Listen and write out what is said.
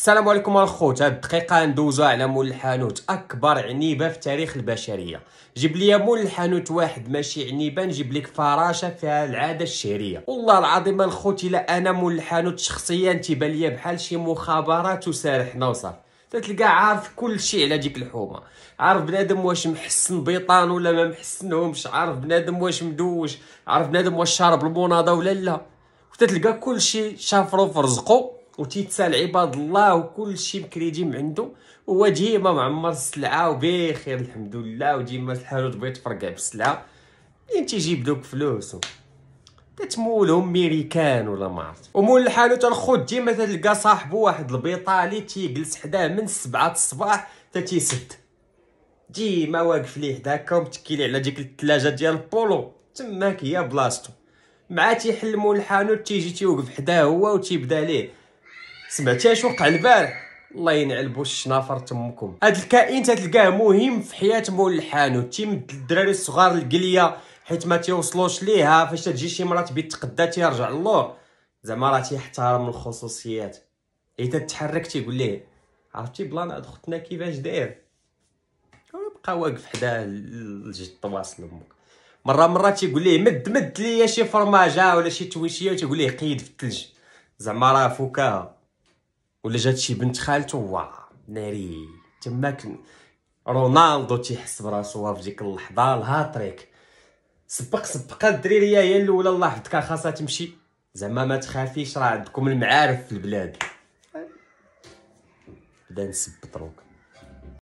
السلام عليكم الخوت هاد الدقيقة ندوزو على مول الحانوت أكبر عنيبة في تاريخ البشرية جيب لي مول الحانوت واحد ماشي عنيبة نجيب لك فراشة فيها العادة الشهرية والله العظيم الخوت إلا أنا مول الحانوت شخصيا تيبان ليا بحال شي مخابرات وسارح نوصف تتلقى عارف كل شيء على ديك الحومه عارف بنادم واش محسن بيطان ولا ما محسنهمش عارف بنادم واش مدوش عارف بنادم واش شارب المناضه ولا لا وتتلقى كل شيء شافرو في رزقو وتيتسال عباد الله وكل شيء مكريدي من عنده هو ديما معمر السلعه وبخير الحمد لله وديما الحانوت بغا تفرقع بالسلعه منين تيجيب دوك فلوس تتمولهم ميريكان ولا ما عرفت ومول الحانوت الخوت ديما تلقى صاحبو واحد البيطالي تيجلس حداه من سبعة الصباح حتى تيسد ديما واقف ليه هداكا ومتكيلي على ديك الثلاجه ديال البولو تماك هي بلاصتو مع تيحل مول الحانوت تيجي تيوقف حداه هو وتيبدا ليه سمعتي اش وقع البارح الله ينعل الشنافر تمكم هاد الكائن تتلقاه مهم في حياه مول الحانوت تيمد الدراري الصغار القليه حيت ما تيوصلوش ليها فاش تجي شي مرات بيت تقدا تيرجع للور زعما راه تيحترم الخصوصيات اي تتحرك تيقول ليه عرفتي بلان هاد خوتنا كيفاش داير بقى واقف حداه الجد تواصل امك مره مره تيقول ليه مد مد ليا شي فرماجه ولا شي تويشيه وتيقول ليه قيد في الثلج زعما راه فكاهه ولا جات شي بنت خالته وا ناري تماك رونالدو تيحس براسو في ديك اللحظه الهاتريك سبق سبق سبقا الدريريه هي الاولى الله يحفظك خاصها تمشي زعما ما تخافيش راه عندكم المعارف في البلاد بدا نسب دروك